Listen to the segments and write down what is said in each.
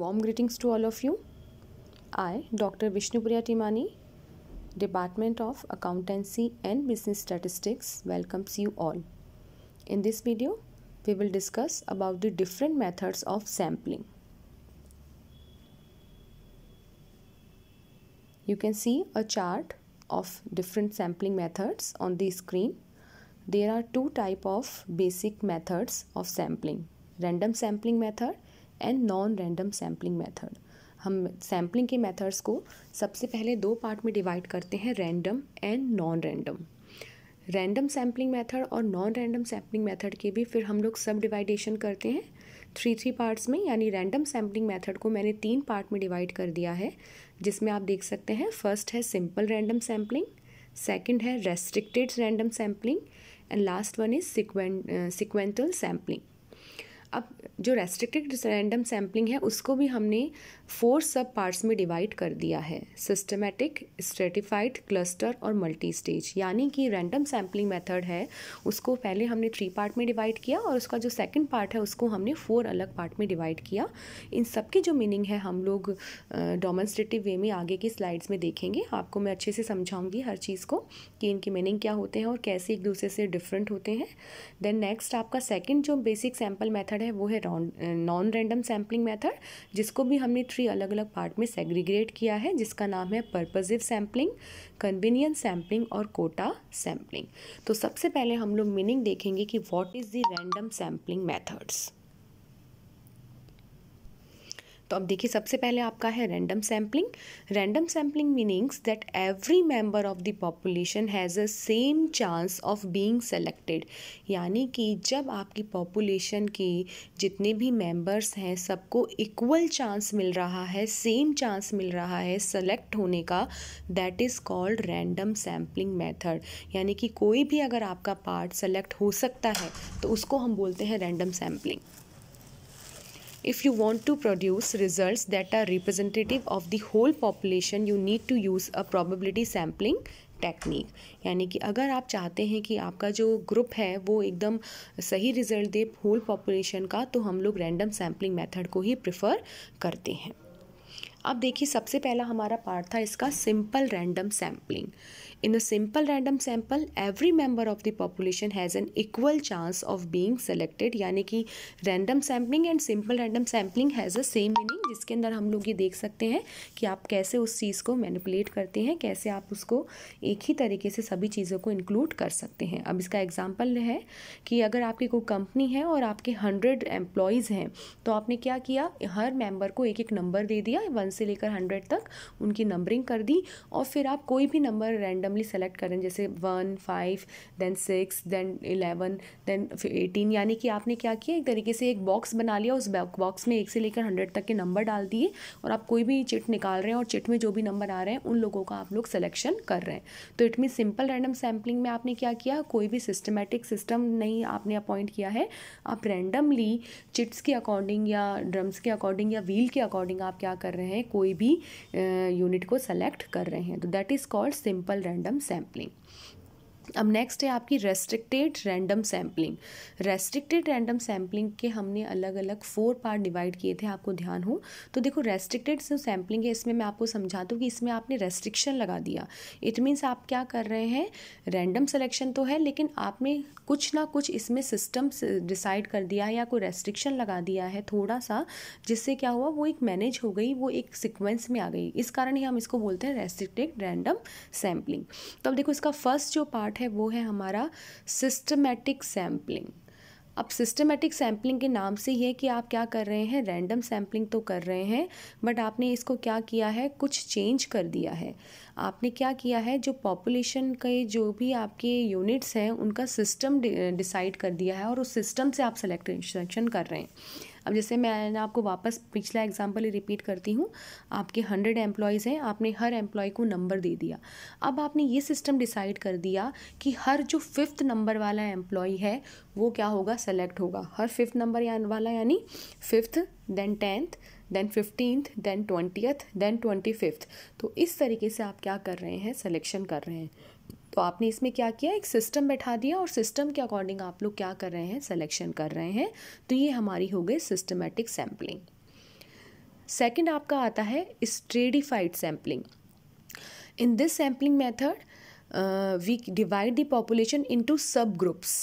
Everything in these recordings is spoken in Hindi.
Warm greetings to all of you. I, Dr. Vishnupuriya Timani, Department of Accountancy and Business Statistics welcomes you all. In this video, we will discuss about the different methods of sampling. You can see a chart of different sampling methods on the screen. There are two type of basic methods of sampling. Random sampling method and non random sampling method हम सैम्पलिंग के मेथड्स को सबसे पहले दो पार्ट में डिवाइड करते हैं random and non random random sampling method और नॉन रैंडम सैम्पलिंग मेथड के भी फिर हम लोग सब डिवाइडेशन करते हैं थ्री थ्री पार्ट्स में यानी रैंडम सैम्पलिंग मेथड को मैंने तीन पार्ट में डिवाइड कर दिया है जिसमें आप देख सकते हैं फर्स्ट है सिंपल रैंडम सैम्पलिंग सेकंड है restricted random sampling and last one is sequential sampling अब जो रेस्ट्रिक्टेड रैंडम सैम्पलिंग है उसको भी हमने फोर सब पार्ट्स में डिवाइड कर दिया है सिस्टमेटिक स्ट्रेटिफाइड क्लस्टर और मल्टी स्टेज यानी कि रैंडम सैम्पलिंग मेथड है उसको पहले हमने थ्री पार्ट में डिवाइड किया और उसका जो सेकंड पार्ट है उसको हमने फोर अलग पार्ट में डिवाइड किया इन सब की जो मीनिंग है हम लोग डोमेंस्ट्रेटिव वे में आगे की स्लाइड्स में देखेंगे आपको मैं अच्छे से समझाऊँगी हर चीज़ को कि इनकी मीनिंग क्या होते हैं और कैसे एक दूसरे से डिफरेंट होते हैं देन नेक्स्ट आपका सेकेंड जो बेसिक सैम्पल मैथड मेथड है वो है नॉन रैंडम सैम्पलिंग मेथड जिसको भी हमने थ्री अलग अलग पार्ट में सेग्रीग्रेट किया है जिसका नाम है पर्पजिव सैम्पलिंग कन्वीनियंट सैम्पलिंग और कोटा सैम्पलिंग तो सबसे पहले हम लोग मीनिंग देखेंगे कि what is the random sampling methods तो अब देखिए सबसे पहले आपका है random sampling random sampling meanings that every member of the population has a same chance of being selected यानी कि जब आपकी पॉपुलेशन के जितने भी मेंबर्स हैं सबको इक्वल चांस मिल रहा है सेम चांस मिल रहा है सेलेक्ट होने का that is called random sampling method यानी कि कोई भी अगर आपका पार्ट सेलेक्ट हो सकता है तो उसको हम बोलते हैं random sampling if you want to produce results that are representative of the whole population you need to use a probability sampling technique यानी कि अगर आप चाहते हैं कि आपका जो ग्रुप है वो एकदम सही रिजल्ट दे होल पॉपुलेशन का तो हम लोग रैंडम सैम्पलिंग मेथड को ही प्रिफर करते हैं अब देखिए सबसे पहला हमारा पार्ट था इसका simple random sampling in a simple random sample every member of the population has an equal chance of being selected यानी कि random sampling and simple random sampling has a same meaning जिसके अंदर हम लोग ये देख सकते हैं कि आप कैसे उस चीज़ को मैनिपुलेट करते हैं कैसे आप उसको एक ही तरीके से सभी चीज़ों को इंक्लूड कर सकते हैं अब इसका एग्जाम्पल है कि अगर आपकी कोई कंपनी है और आपके हंड्रेड एम्प्लॉयज़ हैं तो आपने क्या किया हर मेंबर को एक एक नंबर दे दिया वन से लेकर हंड्रेड तक उनकी नंबरिंग कर दी और फिर आप कोई भी नंबर रैंडम रैंडमली सेलेक्ट करें जैसे one five then six then eleven then eighteen यानी कि आपने क्या किया एक तरीके से एक बॉक्स बना लिया उस बॉक्स में एक से लेकर हंड्रेड तक के नंबर डाल दिए और आप कोई भी चिट निकाल रहे हैं और चिट में जो भी नंबर आ रहे हैं उन लोगों का आप लोग सिलेक्शन कर रहे हैं तो it mean simple random sampling में आपने क्या किया कोई भी सिस्टमेटिक सिस्टम नहीं आपने अपॉइंट किया है आप रैंडमली चिट्स के अकॉर्डिंग या ड्रम्स के अकॉर्डिंग या व्हील के अकॉर्डिंग आप क्या कर रहे हैं कोई भी यूनिट को सेलेक्ट कर रहे हैं तो that is called simple random random sampling अब नेक्स्ट है आपकी restricted random sampling restricted random sampling के हमने अलग अलग फोर पार्ट डिवाइड किए थे आपको ध्यान हो तो देखो रेस्ट्रिक्टेड जो सैम्पलिंग है इसमें मैं आपको समझा दूँ कि इसमें आपने रेस्ट्रिक्शन लगा दिया इट मीन्स आप क्या कर रहे हैं रैंडम सेलेक्शन तो है लेकिन आपने कुछ ना कुछ इसमें सिस्टम डिसाइड कर दिया है या कोई रेस्ट्रिक्शन लगा दिया है थोड़ा सा जिससे क्या हुआ वो एक मैनेज हो गई वो एक सिक्वेंस में आ गई इस कारण ही हम इसको बोलते हैं रेस्ट्रिक्टेड रैंडम सैम्पलिंग तो अब देखो इसका फर्स्ट जो पार्ट पार्ट है वो है हमारा सिस्टमेटिक सैम्पलिंग अब सिस्टमेटिक सैम्पलिंग के नाम से ये कि आप क्या कर रहे हैं रैंडम सैम्पलिंग तो कर रहे हैं बट आपने इसको क्या किया है कुछ चेंज कर दिया है आपने क्या किया है जो पॉपुलेशन के जो भी आपके यूनिट्स हैं उनका सिस्टम डिसाइड कर दिया है और उस सिस्टम से आप सिलेक्शन कर रहे हैं अब जैसे मैंने आपको वापस पिछला एग्जाम्पल ही रिपीट करती हूँ आपके हंड्रेड एम्प्लॉयज़ हैं आपने हर एम्प्लॉय को नंबर दे दिया अब आपने ये सिस्टम डिसाइड कर दिया कि हर जो फिफ्थ नंबर वाला एम्प्लॉय है वो क्या होगा सेलेक्ट होगा हर फिफ्थ नंबर या, वाला यानी fifth then tenth then fifteenth then twentieth then twenty fifth तो इस तरीके से आप क्या कर रहे हैं सिलेक्शन कर रहे हैं तो आपने इसमें क्या किया एक सिस्टम बैठा दिया और सिस्टम के अकॉर्डिंग आप लोग क्या कर रहे हैं सिलेक्शन कर रहे हैं तो ये हमारी हो गई सिस्टमेटिक सैम्पलिंग सेकेंड आपका आता है stratified sampling in this sampling method we divide the population into sub groups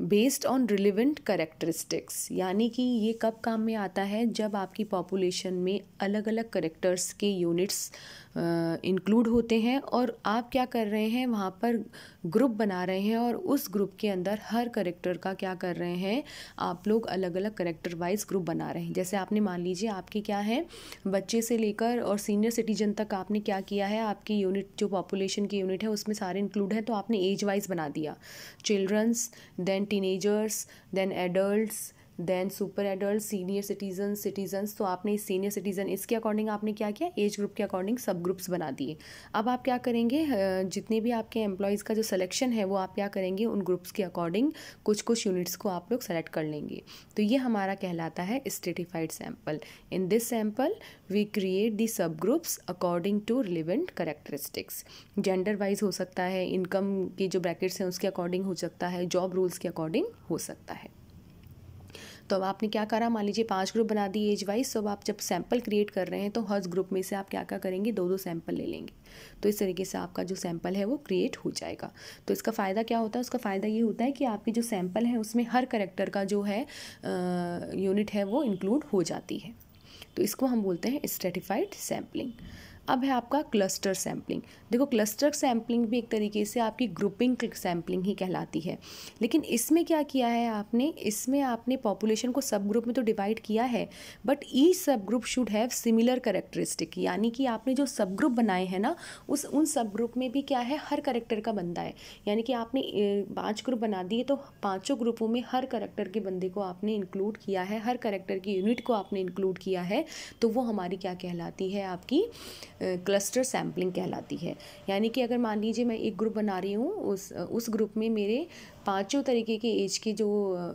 based on relevant characteristics यानी कि ये कब काम में आता है जब आपकी पॉपुलेशन में अलग अलग करेक्टर्स के यूनिट्स इंक्लूड होते हैं और आप क्या कर रहे हैं वहाँ पर ग्रुप बना रहे हैं और उस ग्रुप के अंदर हर करेक्टर का क्या कर रहे हैं आप लोग अलग अलग करेक्टर वाइज ग्रुप बना रहे हैं जैसे आपने मान लीजिए आपके क्या है बच्चे से लेकर और सीनियर सिटीजन तक आपने क्या किया है आपकी यूनिट जो पॉपुलेशन की यूनिट है उसमें सारे इंक्लूड है तो आपने एज वाइज बना दिया childrens then teenagers, then adults, then super adult senior citizen citizens तो आपने सीनियर सिटीजन इसके अकॉर्डिंग आपने क्या किया एज ग्रुप के अकॉर्डिंग सब ग्रुप्स बना दिए अब आप क्या करेंगे जितने भी आपके एम्प्लॉयज़ का जो सिलेक्शन है वो आप क्या करेंगे उन ग्रुप्स के अकॉर्डिंग कुछ कुछ यूनिट्स को आप लोग सेलेक्ट कर लेंगे तो ये हमारा कहलाता है stratified sample in this sample we create the sub groups according to relevant characteristics gender wise हो सकता है इनकम के जो ब्रैकेट्स हैं उसके अकॉर्डिंग हो सकता है जॉब रूल्स के अकॉर्डिंग हो सकता है तो अब आपने क्या करा मान लीजिए पाँच ग्रुप बना दिए एज वाइज तो अब आप जब सैंपल क्रिएट कर रहे हैं तो हर ग्रुप में से आप क्या क्या करेंगे दो दो सैंपल ले लेंगे तो इस तरीके से आपका जो सैंपल है वो क्रिएट हो जाएगा तो इसका फ़ायदा क्या होता है उसका फ़ायदा ये होता है कि आपकी जो सैंपल है उसमें हर करेक्टर का जो है यूनिट है वो इंक्लूड हो जाती है तो इसको हम बोलते हैं स्ट्रेटिफाइड सैम्पलिंग अब है आपका क्लस्टर सैम्पलिंग देखो क्लस्टर सैम्पलिंग भी एक तरीके से आपकी ग्रुपिंग सैम्पलिंग ही कहलाती है लेकिन इसमें क्या किया है आपने इसमें आपने पॉपुलेशन को सब ग्रुप में तो डिवाइड किया है but each sub group should have similar characteristic यानी कि आपने जो सब ग्रुप बनाए हैं ना उस उन सब ग्रुप में भी क्या है हर करेक्टर का बंदा है यानी कि आपने पाँच ग्रुप बना दिए तो पाँचों ग्रुपों में हर करेक्टर के बंदे को आपने इंक्लूड किया है हर करेक्टर की यूनिट को आपने इंक्लूड किया है तो वो हमारी क्या कहलाती है आपकी क्लस्टर सैम्पलिंग कहलाती है यानी कि अगर मान लीजिए मैं एक ग्रुप बना रही हूँ उस उस ग्रुप में मेरे पाँचों तरीके की एज के जो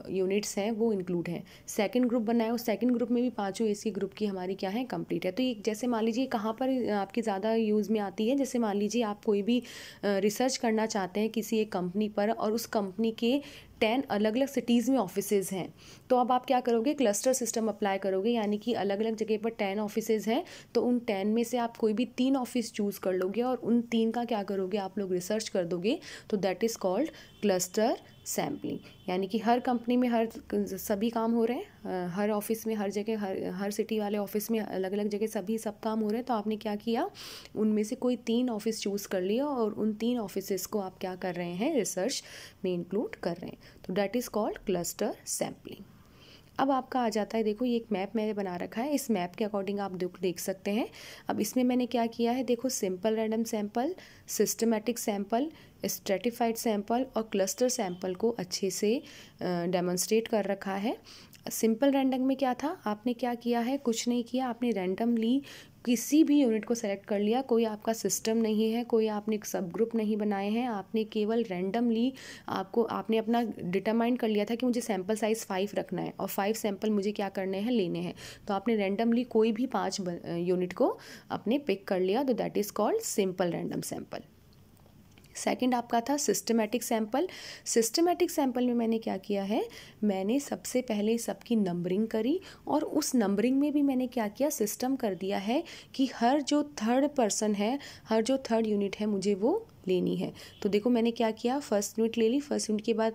यूनिट्स हैं वो इंक्लूड हैं सेकंड ग्रुप बनाए और सेकंड ग्रुप में भी पाँचों एज के ग्रुप की हमारी क्या है कंप्लीट है तो ये जैसे मान लीजिए कहाँ पर आपकी ज़्यादा यूज़ में आती है जैसे मान लीजिए आप कोई भी रिसर्च करना चाहते हैं किसी एक कंपनी पर और उस कंपनी के टेन अलग अलग सिटीज़ में ऑफिसेज हैं तो अब आप क्या करोगे क्लस्टर सिस्टम अप्लाई करोगे यानी कि अलग अलग जगह पर टेन ऑफिसेज हैं तो उन टेन में से आप कोई भी तीन ऑफिस चूज़ कर लोगे और उन तीन का क्या करोगे आप लोग रिसर्च कर दोगे तो that is called cluster under sampling यानी कि हर कंपनी में हर सभी काम हो रहे हैं हर ऑफिस में हर जगह हर हर सिटी वाले ऑफिस में अलग अलग जगह सभी सब काम हो रहे हैं तो आपने क्या किया उनमें से कोई तीन ऑफिस चूज़ कर लिया और उन तीन ऑफिस को आप क्या कर रहे हैं रिसर्च में इंक्लूड कर रहे हैं तो that is called cluster sampling अब आपका आ जाता है देखो ये एक मैप मैंने बना रखा है इस मैप के अकॉर्डिंग आप देख सकते हैं अब इसमें मैंने क्या किया है देखो simple random sample systematic sample stratified sample और क्लस्टर सैंपल को अच्छे से डेमोन्स्ट्रेट कर रखा है सिंपल रैंडम में क्या था आपने क्या किया है कुछ नहीं किया आपने रैंडम ली किसी भी यूनिट को सेलेक्ट कर लिया कोई आपका सिस्टम नहीं है कोई आपने सब ग्रुप नहीं बनाए हैं आपने केवल रैंडमली आपको आपने अपना डिटरमाइंड कर लिया था कि मुझे सैम्पल साइज़ फाइव रखना है और फाइव सैम्पल मुझे क्या करने हैं लेने हैं तो आपने रैंडमली कोई भी पाँच यूनिट को अपने पिक कर लिया तो that is called simple random sample second आपका था सिस्टमेटिक सैंपल सिस्टमेटिक सैंपल में मैंने क्या किया है मैंने सबसे पहले सबकी नंबरिंग करी और उस नंबरिंग में भी मैंने क्या किया सिस्टम कर दिया है कि हर जो थर्ड पर्सन है हर जो थर्ड यूनिट है मुझे वो लेनी है तो देखो मैंने क्या किया फर्स्ट यूनिट ले ली फर्स्ट यूनिट के बाद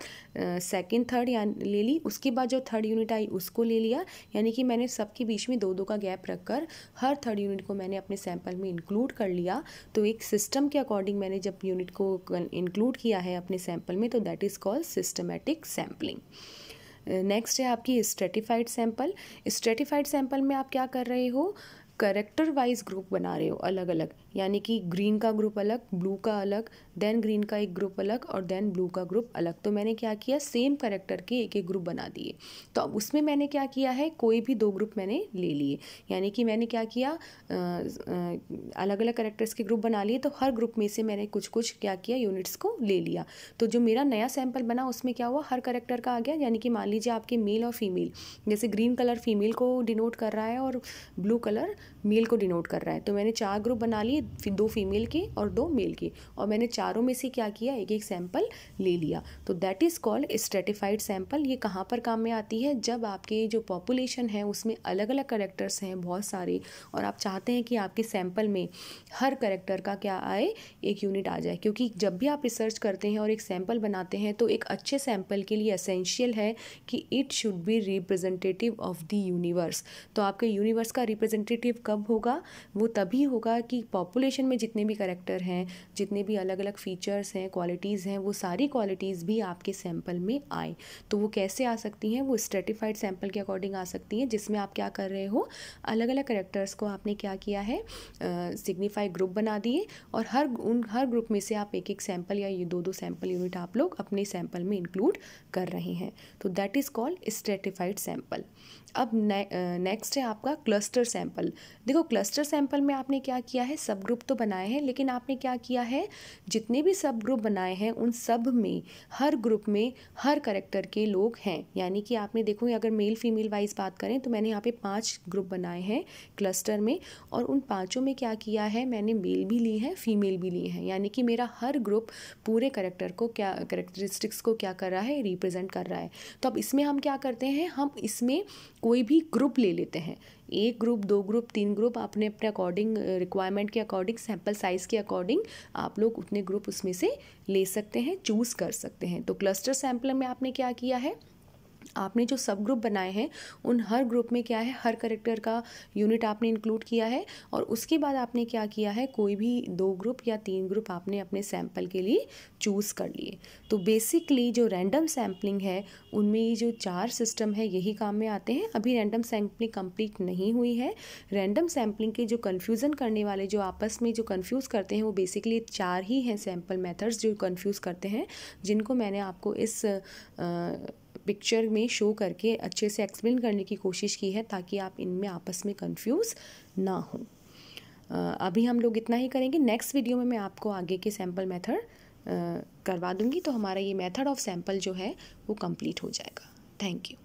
सेकेंड थर्ड या ले ली उसके बाद जो थर्ड यूनिट आई उसको ले लिया यानी कि मैंने सबके बीच में दो दो का गैप रखकर हर थर्ड यूनिट को मैंने अपने सैंपल में इंक्लूड कर लिया तो एक सिस्टम के अकॉर्डिंग मैंने जब यूनिट को इंक्लूड किया है अपने सैंपल में तो that is called systematic sampling next है आपकी स्ट्रेटिफाइड सैंपल स्ट्रेटिफाइड सैंपल में आप क्या कर रहे हो करेक्टर वाइज ग्रुप बना रहे हो अलग अलग यानी कि ग्रीन का ग्रुप अलग ब्लू का अलग देन ग्रीन का एक ग्रुप अलग और देन ब्लू का ग्रुप अलग तो मैंने क्या किया सेम करेक्टर के एक एक ग्रुप बना दिए तो अब उसमें मैंने क्या किया है कोई भी दो ग्रुप मैंने ले लिए यानी कि मैंने क्या किया अलग अलग करेक्टर्स के ग्रुप बना लिए तो हर ग्रुप में से मैंने कुछ कुछ क्या किया यूनिट्स को ले लिया तो जो मेरा नया सैम्पल बना उसमें क्या हुआ हर करेक्टर का आ गया यानी कि मान लीजिए आपके मेल और फीमेल जैसे ग्रीन कलर फीमेल को डिनोट कर रहा है और ब्लू कलर मेल को डिनोट कर रहा है तो मैंने चार ग्रुप बना लिए थी दो फीमेल की और दो मेल की और मैंने चारों में से क्या किया एक एक सैंपल ले लिया तो that is called stratified sample ये कहाँ पर काम में आती है जब आपके जो पॉपुलेशन है उसमें अलग अलग करेक्टर्स हैं बहुत सारे और आप चाहते हैं कि आपके सैंपल में हर करेक्टर का क्या आए एक यूनिट आ जाए क्योंकि जब भी आप रिसर्च करते हैं और एक सैंपल बनाते हैं तो एक अच्छे सैंपल के लिए असेंशियल है कि it should be representative of the universe तो आपके यूनिवर्स का रिप्रेजेंटेटिव कब होगा वो तभी होगा कि पॉप पॉपुलेशन में जितने भी करेक्टर हैं जितने भी अलग अलग फ़ीचर्स हैं क्वालिटीज़ हैं वो सारी क्वालिटीज़ भी आपके सैम्पल में आए तो वो कैसे आ सकती हैं वो स्ट्रेटिफाइड सैम्पल के अकॉर्डिंग आ सकती हैं जिसमें आप क्या कर रहे हो अलग अलग करेक्टर्स को आपने क्या किया है सिग्निफाई ग्रुप बना दिए और हर उन हर ग्रुप में से आप एक एक सैम्पल या ये दो दो सैम्पल यूनिट आप लोग अपने सैम्पल में इंक्लूड कर रहे हैं तो that is called stratified sample अब नेक्स्ट है आपका क्लस्टर सैंपल देखो क्लस्टर सैंपल में आपने क्या किया है सब सब ग्रुप तो बनाए हैं लेकिन आपने क्या किया है जितने भी सब ग्रुप बनाए हैं उन सब में हर ग्रुप में हर करेक्टर के लोग हैं यानी कि आपने देखो अगर मेल फीमेल वाइज बात करें तो मैंने यहाँ पे पांच ग्रुप बनाए हैं क्लस्टर में और उन पांचों में क्या किया है मैंने मेल भी ली है फीमेल भी ली है यानी कि मेरा हर ग्रुप पूरे करेक्टर को क्या करेक्टरिस्टिक्स को क्या कर रहा है रिप्रेजेंट कर रहा है तो अब इसमें हम क्या करते हैं हम इसमें कोई भी ग्रुप ले लेते हैं एक ग्रुप दो ग्रुप तीन ग्रुप आपने अपने अकॉर्डिंग रिक्वायरमेंट के अकॉर्डिंग सैम्पल साइज़ के अकॉर्डिंग आप लोग उतने ग्रुप उसमें से ले सकते हैं चूज़ कर सकते हैं तो क्लस्टर सैम्पल में आपने क्या किया है आपने जो सब ग्रुप बनाए हैं उन हर ग्रुप में क्या है हर करेक्टर का यूनिट आपने इंक्लूड किया है और उसके बाद आपने क्या किया है कोई भी दो ग्रुप या तीन ग्रुप आपने अपने सैंपल के लिए चूज़ कर लिए तो बेसिकली जो रैंडम सैम्पलिंग है उनमें ये जो चार सिस्टम है यही काम में आते हैं अभी रैंडम सैम्पलिंग कंप्लीट नहीं हुई है रैंडम सैम्पलिंग के जो कन्फ्यूज़न करने वाले जो आपस में जो कन्फ्यूज़ करते हैं वो बेसिकली चार ही हैं सैम्पल मैथड्स जो कन्फ्यूज़ करते हैं जिनको मैंने आपको इस आ, पिक्चर में शो करके अच्छे से एक्सप्लेन करने की कोशिश की है ताकि आप इनमें आपस में कंफ्यूज ना हो अभी हम लोग इतना ही करेंगे नेक्स्ट वीडियो में मैं आपको आगे के सैम्पल मेथड करवा दूंगी तो हमारा ये मेथड ऑफ सैम्पल जो है वो कंप्लीट हो जाएगा थैंक यू